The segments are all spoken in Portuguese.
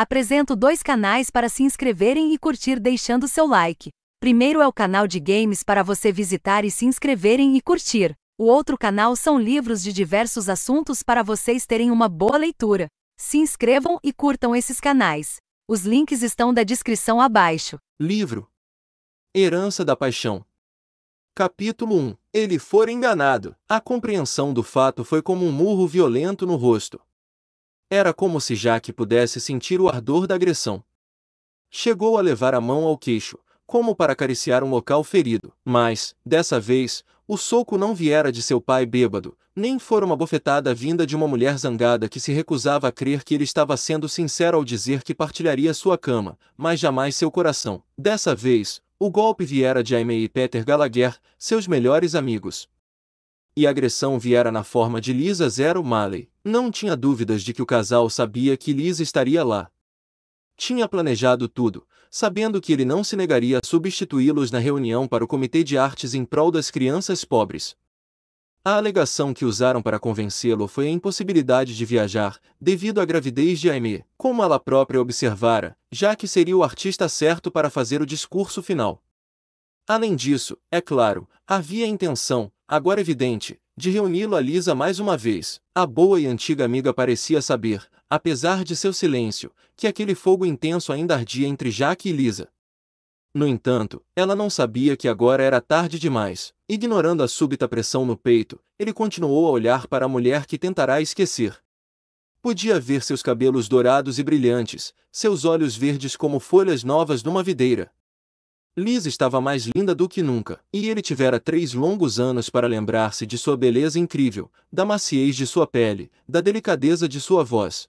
Apresento dois canais para se inscreverem e curtir deixando seu like. Primeiro é o canal de games para você visitar e se inscreverem e curtir. O outro canal são livros de diversos assuntos para vocês terem uma boa leitura. Se inscrevam e curtam esses canais. Os links estão da descrição abaixo. Livro Herança da Paixão Capítulo 1 Ele for enganado. A compreensão do fato foi como um murro violento no rosto. Era como se Jaque pudesse sentir o ardor da agressão. Chegou a levar a mão ao queixo, como para acariciar um local ferido, mas, dessa vez, o soco não viera de seu pai bêbado, nem fora uma bofetada vinda de uma mulher zangada que se recusava a crer que ele estava sendo sincero ao dizer que partilharia sua cama, mas jamais seu coração. Dessa vez, o golpe viera de Aimee e Peter Gallagher, seus melhores amigos e a agressão viera na forma de Lisa Zero Malley. Não tinha dúvidas de que o casal sabia que Lisa estaria lá. Tinha planejado tudo, sabendo que ele não se negaria a substituí-los na reunião para o Comitê de Artes em prol das crianças pobres. A alegação que usaram para convencê-lo foi a impossibilidade de viajar, devido à gravidez de Aimee, como ela própria observara, já que seria o artista certo para fazer o discurso final. Além disso, é claro, havia a intenção, agora evidente, de reuni-lo a Lisa mais uma vez. A boa e antiga amiga parecia saber, apesar de seu silêncio, que aquele fogo intenso ainda ardia entre Jaque e Lisa. No entanto, ela não sabia que agora era tarde demais. Ignorando a súbita pressão no peito, ele continuou a olhar para a mulher que tentará esquecer. Podia ver seus cabelos dourados e brilhantes, seus olhos verdes como folhas novas numa videira, Liz estava mais linda do que nunca, e ele tivera três longos anos para lembrar-se de sua beleza incrível, da maciez de sua pele, da delicadeza de sua voz.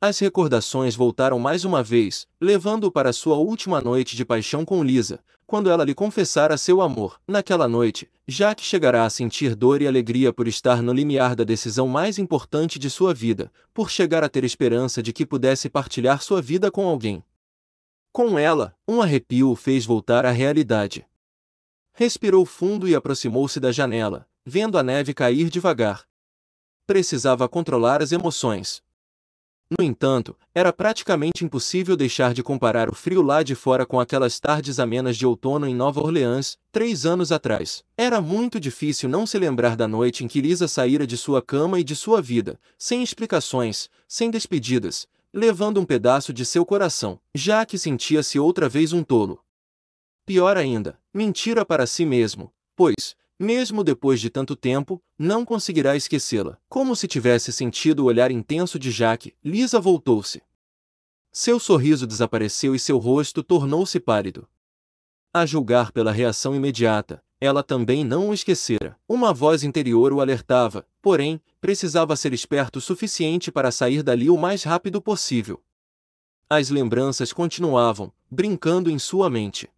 As recordações voltaram mais uma vez, levando-o para sua última noite de paixão com Lisa, quando ela lhe confessara seu amor. Naquela noite, Jack chegará a sentir dor e alegria por estar no limiar da decisão mais importante de sua vida, por chegar a ter esperança de que pudesse partilhar sua vida com alguém. Com ela, um arrepio o fez voltar à realidade. Respirou fundo e aproximou-se da janela, vendo a neve cair devagar. Precisava controlar as emoções. No entanto, era praticamente impossível deixar de comparar o frio lá de fora com aquelas tardes amenas de outono em Nova Orleans, três anos atrás. Era muito difícil não se lembrar da noite em que Lisa saíra de sua cama e de sua vida, sem explicações, sem despedidas, levando um pedaço de seu coração, já que sentia-se outra vez um tolo. Pior ainda, mentira para si mesmo, pois, mesmo depois de tanto tempo, não conseguirá esquecê-la. Como se tivesse sentido o olhar intenso de Jack, Lisa voltou-se. Seu sorriso desapareceu e seu rosto tornou-se pálido. A julgar pela reação imediata, ela também não o esquecera. Uma voz interior o alertava, porém, precisava ser esperto o suficiente para sair dali o mais rápido possível. As lembranças continuavam, brincando em sua mente.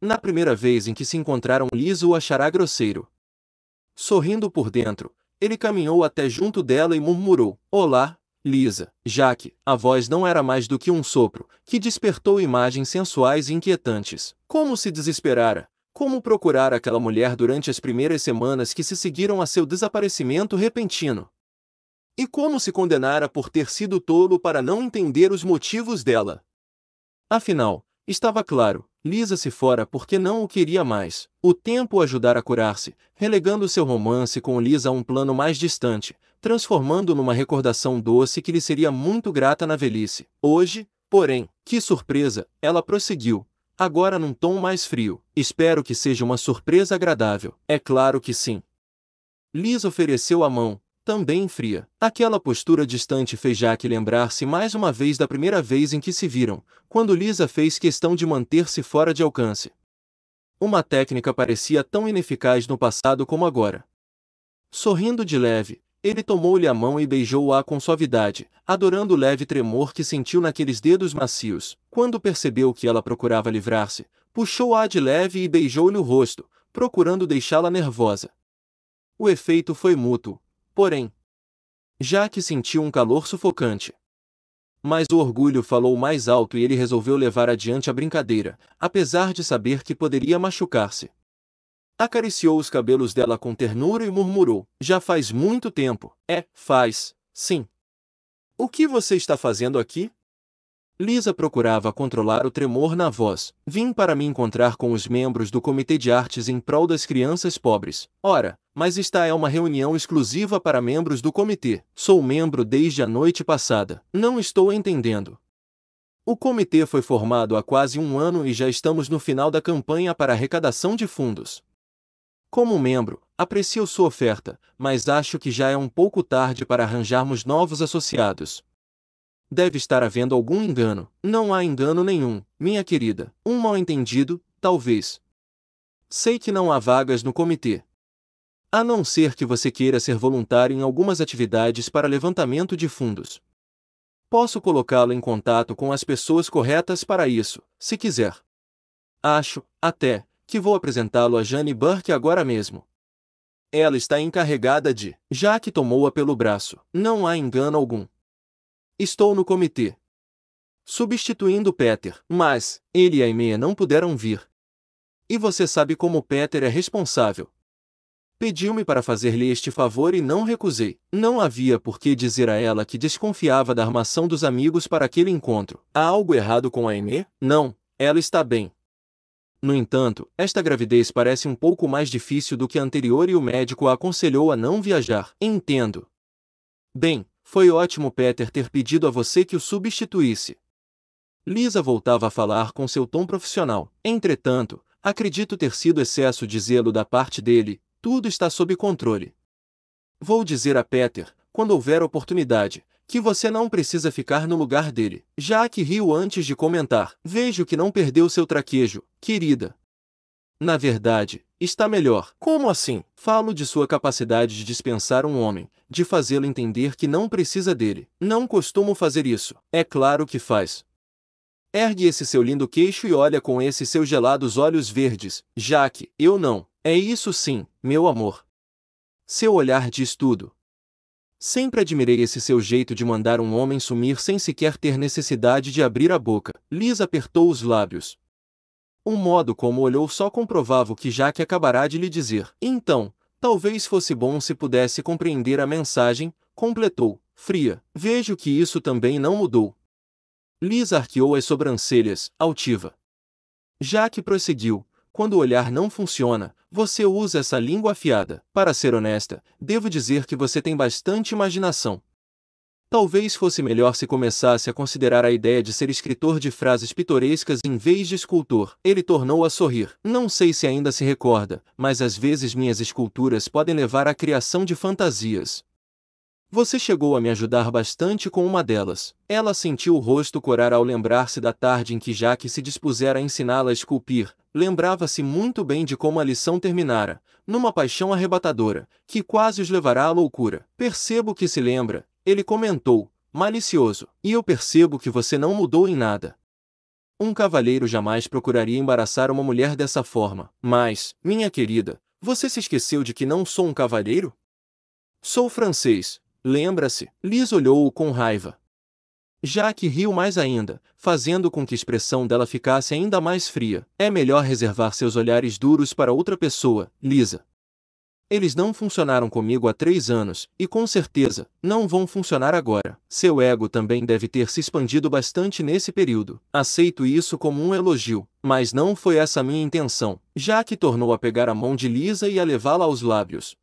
Na primeira vez em que se encontraram, Lisa o achará grosseiro. Sorrindo por dentro, ele caminhou até junto dela e murmurou: Olá, Lisa, já que a voz não era mais do que um sopro, que despertou imagens sensuais e inquietantes. Como se desesperara! Como procurar aquela mulher durante as primeiras semanas que se seguiram a seu desaparecimento repentino? E como se condenara por ter sido tolo para não entender os motivos dela? Afinal, estava claro, Lisa se fora porque não o queria mais. O tempo o ajudara a curar-se, relegando seu romance com Lisa a um plano mais distante, transformando numa recordação doce que lhe seria muito grata na velhice. Hoje, porém, que surpresa, ela prosseguiu, agora num tom mais frio. Espero que seja uma surpresa agradável. É claro que sim. Liz ofereceu a mão, também fria. Aquela postura distante fez Jack lembrar-se mais uma vez da primeira vez em que se viram, quando Lisa fez questão de manter-se fora de alcance. Uma técnica parecia tão ineficaz no passado como agora. Sorrindo de leve, ele tomou-lhe a mão e beijou-a com suavidade, adorando o leve tremor que sentiu naqueles dedos macios. Quando percebeu que ela procurava livrar-se, puxou-a de leve e beijou-lhe o rosto, procurando deixá-la nervosa. O efeito foi mútuo, porém, já que sentiu um calor sufocante. Mas o orgulho falou mais alto e ele resolveu levar adiante a brincadeira, apesar de saber que poderia machucar-se acariciou os cabelos dela com ternura e murmurou: Já faz muito tempo. É, faz, sim. O que você está fazendo aqui? Lisa procurava controlar o tremor na voz. Vim para me encontrar com os membros do Comitê de Artes em prol das crianças pobres. Ora, mas esta é uma reunião exclusiva para membros do comitê. Sou membro desde a noite passada. Não estou entendendo. O comitê foi formado há quase um ano e já estamos no final da campanha para arrecadação de fundos. Como membro, aprecio sua oferta, mas acho que já é um pouco tarde para arranjarmos novos associados. Deve estar havendo algum engano. Não há engano nenhum, minha querida. Um mal-entendido, talvez. Sei que não há vagas no comitê. A não ser que você queira ser voluntário em algumas atividades para levantamento de fundos. Posso colocá-lo em contato com as pessoas corretas para isso, se quiser. Acho, até, que vou apresentá-lo a Jane Burke agora mesmo. Ela está encarregada de, já que tomou-a pelo braço, não há engano algum. Estou no comitê. Substituindo Peter, mas, ele e a Emea não puderam vir. E você sabe como Peter é responsável. Pediu-me para fazer-lhe este favor e não recusei. Não havia por que dizer a ela que desconfiava da armação dos amigos para aquele encontro. Há algo errado com a Aimee? Não, ela está bem. No entanto, esta gravidez parece um pouco mais difícil do que a anterior e o médico a aconselhou a não viajar. Entendo. Bem, foi ótimo Peter ter pedido a você que o substituísse. Lisa voltava a falar com seu tom profissional. Entretanto, acredito ter sido excesso de zelo da parte dele. Tudo está sob controle. Vou dizer a Peter, quando houver oportunidade, que você não precisa ficar no lugar dele. Já que riu antes de comentar. Vejo que não perdeu seu traquejo, querida. Na verdade, está melhor. Como assim? Falo de sua capacidade de dispensar um homem, de fazê-lo entender que não precisa dele. Não costumo fazer isso. É claro que faz. Ergue esse seu lindo queixo e olha com esses seus gelados olhos verdes. Jaque, eu não. É isso sim, meu amor. Seu olhar diz tudo. Sempre admirei esse seu jeito de mandar um homem sumir sem sequer ter necessidade de abrir a boca. Liz apertou os lábios. O modo como olhou só comprovava o que Jack acabará de lhe dizer. Então, talvez fosse bom se pudesse compreender a mensagem, completou, fria. Vejo que isso também não mudou. Liz arqueou as sobrancelhas, altiva. Jack prosseguiu. Quando o olhar não funciona, você usa essa língua afiada. Para ser honesta, devo dizer que você tem bastante imaginação. Talvez fosse melhor se começasse a considerar a ideia de ser escritor de frases pitorescas em vez de escultor. Ele tornou a sorrir. Não sei se ainda se recorda, mas às vezes minhas esculturas podem levar à criação de fantasias. Você chegou a me ajudar bastante com uma delas. Ela sentiu o rosto corar ao lembrar-se da tarde em que Jack se dispusera a ensiná-la a esculpir, Lembrava-se muito bem de como a lição terminara, numa paixão arrebatadora, que quase os levará à loucura. Percebo que se lembra, ele comentou, malicioso, e eu percebo que você não mudou em nada. Um cavalheiro jamais procuraria embaraçar uma mulher dessa forma, mas, minha querida, você se esqueceu de que não sou um cavalheiro? Sou francês, lembra-se. Liz olhou-o com raiva. Já que riu mais ainda, fazendo com que a expressão dela ficasse ainda mais fria. É melhor reservar seus olhares duros para outra pessoa, Lisa. Eles não funcionaram comigo há três anos, e com certeza, não vão funcionar agora. Seu ego também deve ter se expandido bastante nesse período. Aceito isso como um elogio, mas não foi essa minha intenção, já que tornou a pegar a mão de Lisa e a levá-la aos lábios.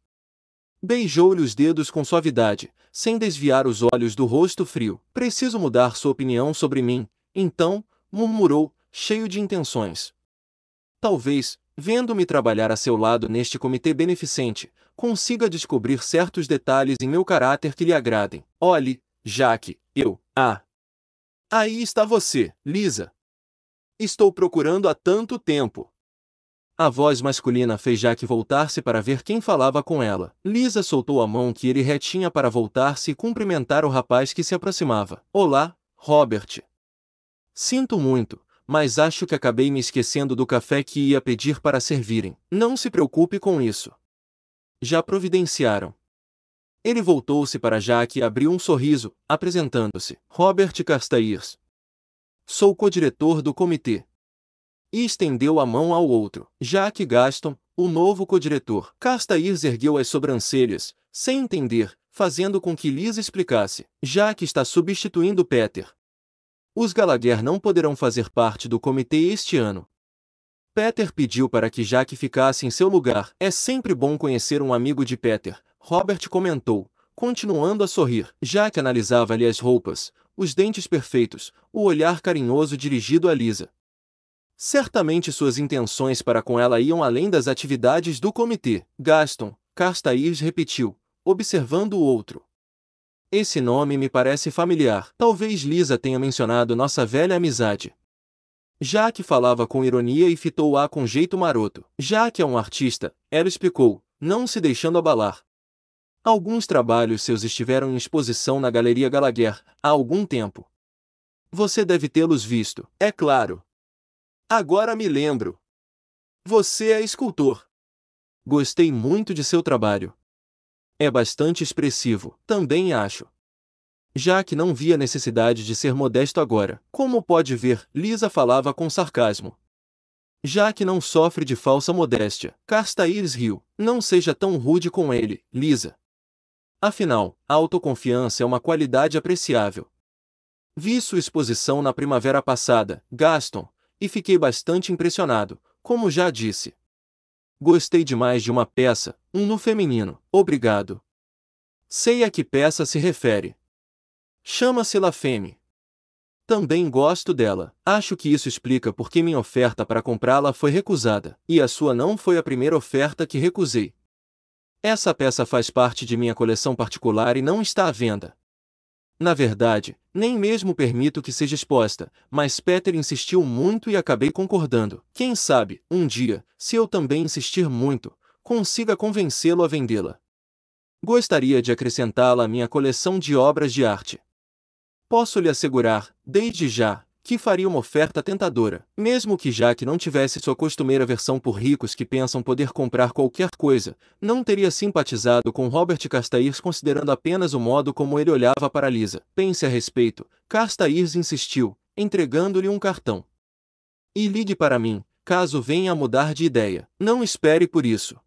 Beijou-lhe os dedos com suavidade, sem desviar os olhos do rosto frio. Preciso mudar sua opinião sobre mim, então, murmurou, cheio de intenções. Talvez, vendo-me trabalhar a seu lado neste comitê beneficente, consiga descobrir certos detalhes em meu caráter que lhe agradem. Olhe, Jaque, eu, ah! Aí está você, Lisa. Estou procurando há tanto tempo. A voz masculina fez Jack voltar-se para ver quem falava com ela. Lisa soltou a mão que ele retinha para voltar-se e cumprimentar o rapaz que se aproximava. Olá, Robert. Sinto muito, mas acho que acabei me esquecendo do café que ia pedir para servirem. Não se preocupe com isso. Já providenciaram. Ele voltou-se para Jack e abriu um sorriso, apresentando-se. Robert Castaírs. Sou co-diretor do comitê e estendeu a mão ao outro. Jack Gaston, o novo co-diretor, Castaírs ergueu as sobrancelhas, sem entender, fazendo com que Liz explicasse, já que está substituindo Peter. Os Gallagher não poderão fazer parte do comitê este ano. Peter pediu para que Jack ficasse em seu lugar. É sempre bom conhecer um amigo de Peter, Robert comentou, continuando a sorrir. Jack analisava-lhe as roupas, os dentes perfeitos, o olhar carinhoso dirigido a Lisa. Certamente suas intenções para com ela iam além das atividades do comitê. Gaston, Castaires repetiu, observando o outro. Esse nome me parece familiar. Talvez Lisa tenha mencionado nossa velha amizade. que falava com ironia e fitou-a com jeito maroto. que é um artista, ela explicou, não se deixando abalar. Alguns trabalhos seus estiveram em exposição na Galeria Gallagher há algum tempo. Você deve tê-los visto. É claro, Agora me lembro. Você é escultor. Gostei muito de seu trabalho. É bastante expressivo, também acho. Já que não via necessidade de ser modesto agora, como pode ver, Lisa falava com sarcasmo. Já que não sofre de falsa modéstia, Carstaíris riu. Não seja tão rude com ele, Lisa. Afinal, a autoconfiança é uma qualidade apreciável. Vi sua exposição na primavera passada, Gaston, e fiquei bastante impressionado, como já disse. Gostei demais de uma peça, um no feminino, obrigado. Sei a que peça se refere. Chama-se La Femme. Também gosto dela. Acho que isso explica por que minha oferta para comprá-la foi recusada, e a sua não foi a primeira oferta que recusei. Essa peça faz parte de minha coleção particular e não está à venda, na verdade, nem mesmo permito que seja exposta, mas Peter insistiu muito e acabei concordando. Quem sabe, um dia, se eu também insistir muito, consiga convencê-lo a vendê-la. Gostaria de acrescentá-la à minha coleção de obras de arte. Posso lhe assegurar, desde já, que faria uma oferta tentadora, mesmo que Jack não tivesse sua costumeira versão por ricos que pensam poder comprar qualquer coisa, não teria simpatizado com Robert Castaires considerando apenas o modo como ele olhava para Lisa. Pense a respeito, Castaires insistiu, entregando-lhe um cartão. E ligue para mim, caso venha a mudar de ideia. Não espere por isso.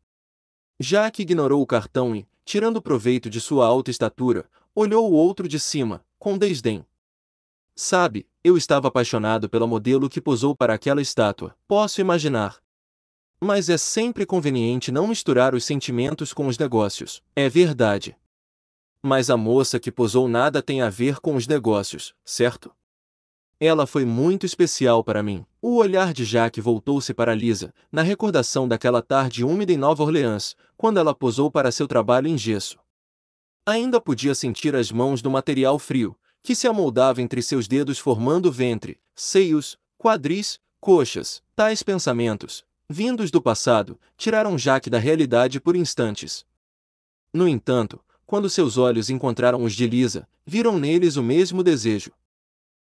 Jack ignorou o cartão e, tirando proveito de sua alta estatura, olhou o outro de cima, com desdém. Sabe, eu estava apaixonado pela modelo que posou para aquela estátua, posso imaginar. Mas é sempre conveniente não misturar os sentimentos com os negócios, é verdade. Mas a moça que posou nada tem a ver com os negócios, certo? Ela foi muito especial para mim. O olhar de Jack voltou-se para Lisa, na recordação daquela tarde úmida em Nova Orleans, quando ela posou para seu trabalho em gesso. Ainda podia sentir as mãos do material frio, que se amoldava entre seus dedos formando ventre, seios, quadris, coxas. Tais pensamentos, vindos do passado, tiraram Jaque da realidade por instantes. No entanto, quando seus olhos encontraram os de Lisa, viram neles o mesmo desejo.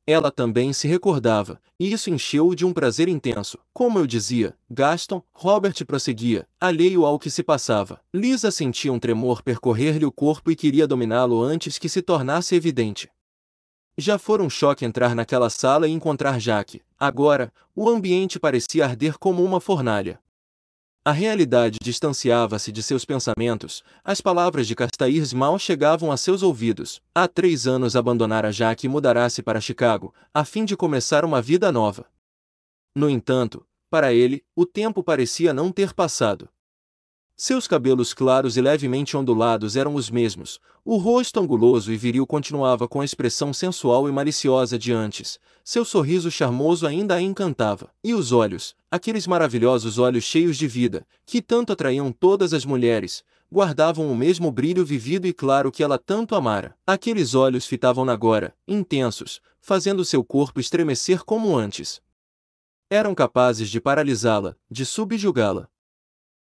Ela também se recordava, e isso encheu-o de um prazer intenso. Como eu dizia, Gaston, Robert prosseguia, alheio ao que se passava. Lisa sentia um tremor percorrer-lhe o corpo e queria dominá-lo antes que se tornasse evidente. Já fora um choque entrar naquela sala e encontrar Jack. Agora, o ambiente parecia arder como uma fornalha. A realidade distanciava-se de seus pensamentos, as palavras de Castaírs mal chegavam a seus ouvidos. Há três anos abandonara Jack e mudara-se para Chicago, a fim de começar uma vida nova. No entanto, para ele, o tempo parecia não ter passado. Seus cabelos claros e levemente ondulados eram os mesmos, o rosto anguloso e viril continuava com a expressão sensual e maliciosa de antes, seu sorriso charmoso ainda a encantava, e os olhos, aqueles maravilhosos olhos cheios de vida, que tanto atraíam todas as mulheres, guardavam o mesmo brilho vivido e claro que ela tanto amara. Aqueles olhos fitavam-na agora, intensos, fazendo seu corpo estremecer como antes. Eram capazes de paralisá-la, de subjugá-la.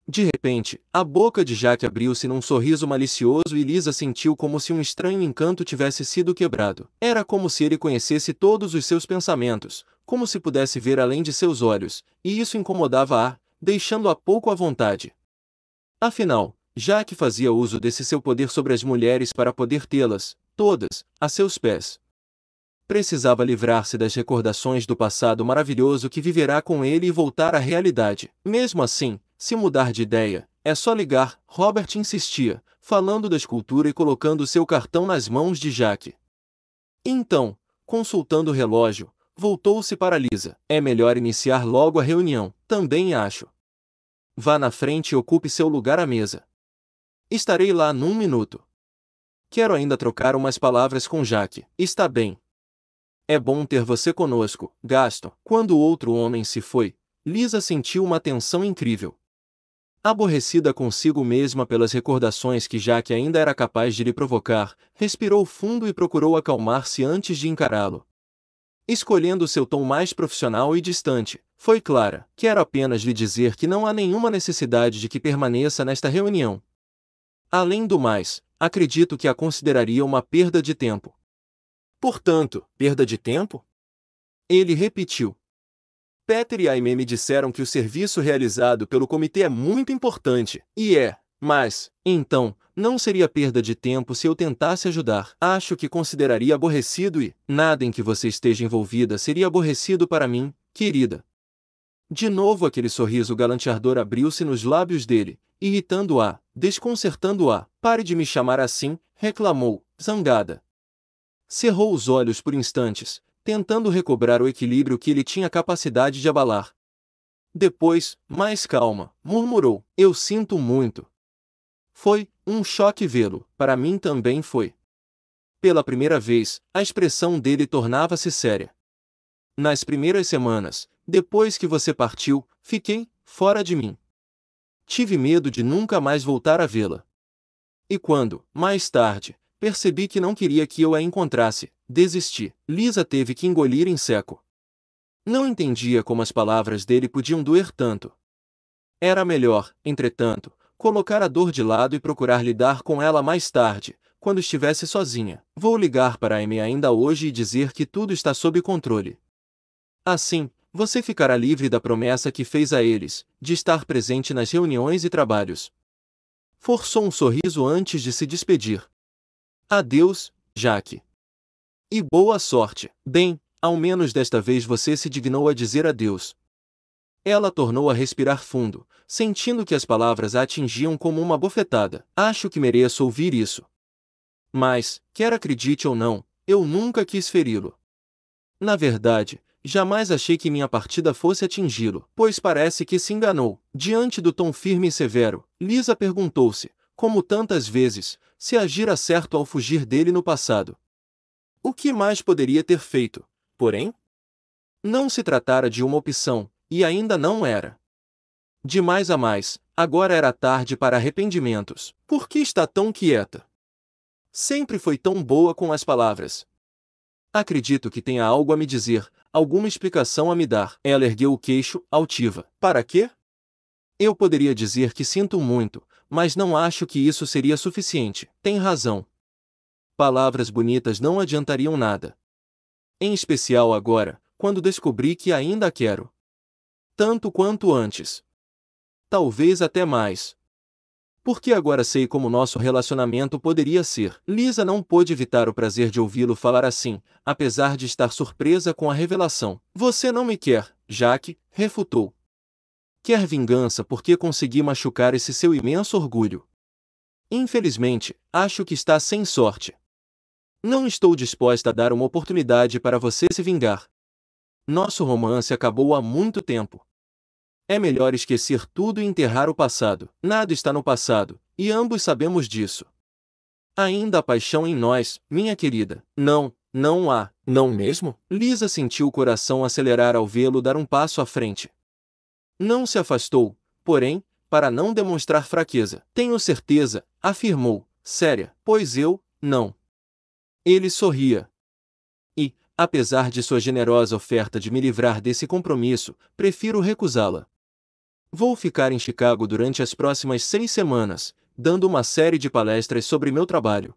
De repente, a boca de Jack abriu-se num sorriso malicioso e Lisa sentiu como se um estranho encanto tivesse sido quebrado. Era como se ele conhecesse todos os seus pensamentos, como se pudesse ver além de seus olhos, e isso incomodava-a, deixando-a pouco à vontade. Afinal, Jack fazia uso desse seu poder sobre as mulheres para poder tê-las, todas, a seus pés. Precisava livrar-se das recordações do passado maravilhoso que viverá com ele e voltar à realidade. Mesmo assim, se mudar de ideia, é só ligar, Robert insistia, falando da escultura e colocando seu cartão nas mãos de Jack. Então, consultando o relógio, voltou-se para Lisa. É melhor iniciar logo a reunião, também acho. Vá na frente e ocupe seu lugar à mesa. Estarei lá num minuto. Quero ainda trocar umas palavras com Jack. Está bem. É bom ter você conosco, Gaston. Quando o outro homem se foi, Lisa sentiu uma tensão incrível. Aborrecida consigo mesma pelas recordações que que ainda era capaz de lhe provocar, respirou fundo e procurou acalmar-se antes de encará-lo. Escolhendo seu tom mais profissional e distante, foi clara: quero apenas lhe dizer que não há nenhuma necessidade de que permaneça nesta reunião. Além do mais, acredito que a consideraria uma perda de tempo. Portanto, perda de tempo? Ele repetiu, Peter e Aime me disseram que o serviço realizado pelo comitê é muito importante, e é, mas, então, não seria perda de tempo se eu tentasse ajudar. Acho que consideraria aborrecido e nada em que você esteja envolvida seria aborrecido para mim, querida. De novo aquele sorriso galanteador abriu-se nos lábios dele, irritando-a, desconcertando-a. Pare de me chamar assim, reclamou, zangada. Cerrou os olhos por instantes, tentando recobrar o equilíbrio que ele tinha capacidade de abalar. Depois, mais calma, murmurou: Eu sinto muito. Foi um choque vê-lo, para mim também foi. Pela primeira vez, a expressão dele tornava-se séria. Nas primeiras semanas, depois que você partiu, fiquei fora de mim. Tive medo de nunca mais voltar a vê-la. E quando, mais tarde, Percebi que não queria que eu a encontrasse, desisti. Lisa teve que engolir em seco. Não entendia como as palavras dele podiam doer tanto. Era melhor, entretanto, colocar a dor de lado e procurar lidar com ela mais tarde, quando estivesse sozinha. Vou ligar para Amy ainda hoje e dizer que tudo está sob controle. Assim, você ficará livre da promessa que fez a eles, de estar presente nas reuniões e trabalhos. Forçou um sorriso antes de se despedir. Adeus, Jaque. E boa sorte. Bem, ao menos desta vez você se dignou a dizer adeus. Ela tornou a respirar fundo, sentindo que as palavras a atingiam como uma bofetada. Acho que mereço ouvir isso. Mas, quer acredite ou não, eu nunca quis feri-lo. Na verdade, jamais achei que minha partida fosse atingi-lo, pois parece que se enganou. Diante do tom firme e severo, Lisa perguntou-se: como tantas vezes, se agira certo ao fugir dele no passado. O que mais poderia ter feito, porém? Não se tratara de uma opção, e ainda não era. De mais a mais, agora era tarde para arrependimentos. Por que está tão quieta? Sempre foi tão boa com as palavras. Acredito que tenha algo a me dizer, alguma explicação a me dar. Ela ergueu o queixo, altiva. Para quê? Eu poderia dizer que sinto muito, mas não acho que isso seria suficiente. Tem razão. Palavras bonitas não adiantariam nada. Em especial agora, quando descobri que ainda a quero. Tanto quanto antes. Talvez até mais. Porque agora sei como nosso relacionamento poderia ser. Lisa não pôde evitar o prazer de ouvi-lo falar assim, apesar de estar surpresa com a revelação. Você não me quer, Jack, refutou. Quer vingança porque consegui machucar esse seu imenso orgulho. Infelizmente, acho que está sem sorte. Não estou disposta a dar uma oportunidade para você se vingar. Nosso romance acabou há muito tempo. É melhor esquecer tudo e enterrar o passado. Nada está no passado, e ambos sabemos disso. Ainda há paixão em nós, minha querida. Não, não há, não mesmo? Lisa sentiu o coração acelerar ao vê-lo dar um passo à frente. Não se afastou, porém, para não demonstrar fraqueza. Tenho certeza, afirmou, séria, pois eu, não. Ele sorria. E, apesar de sua generosa oferta de me livrar desse compromisso, prefiro recusá-la. Vou ficar em Chicago durante as próximas seis semanas, dando uma série de palestras sobre meu trabalho.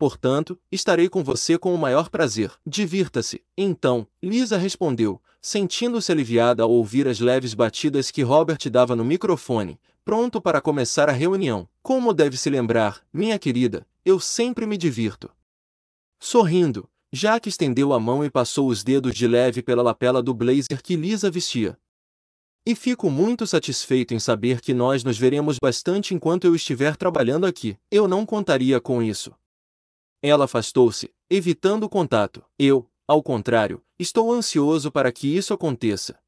Portanto, estarei com você com o maior prazer. Divirta-se. Então, Lisa respondeu, sentindo-se aliviada ao ouvir as leves batidas que Robert dava no microfone, pronto para começar a reunião. Como deve se lembrar, minha querida, eu sempre me divirto. Sorrindo, Jack estendeu a mão e passou os dedos de leve pela lapela do blazer que Lisa vestia. E fico muito satisfeito em saber que nós nos veremos bastante enquanto eu estiver trabalhando aqui. Eu não contaria com isso. Ela afastou-se, evitando o contato. Eu, ao contrário, estou ansioso para que isso aconteça.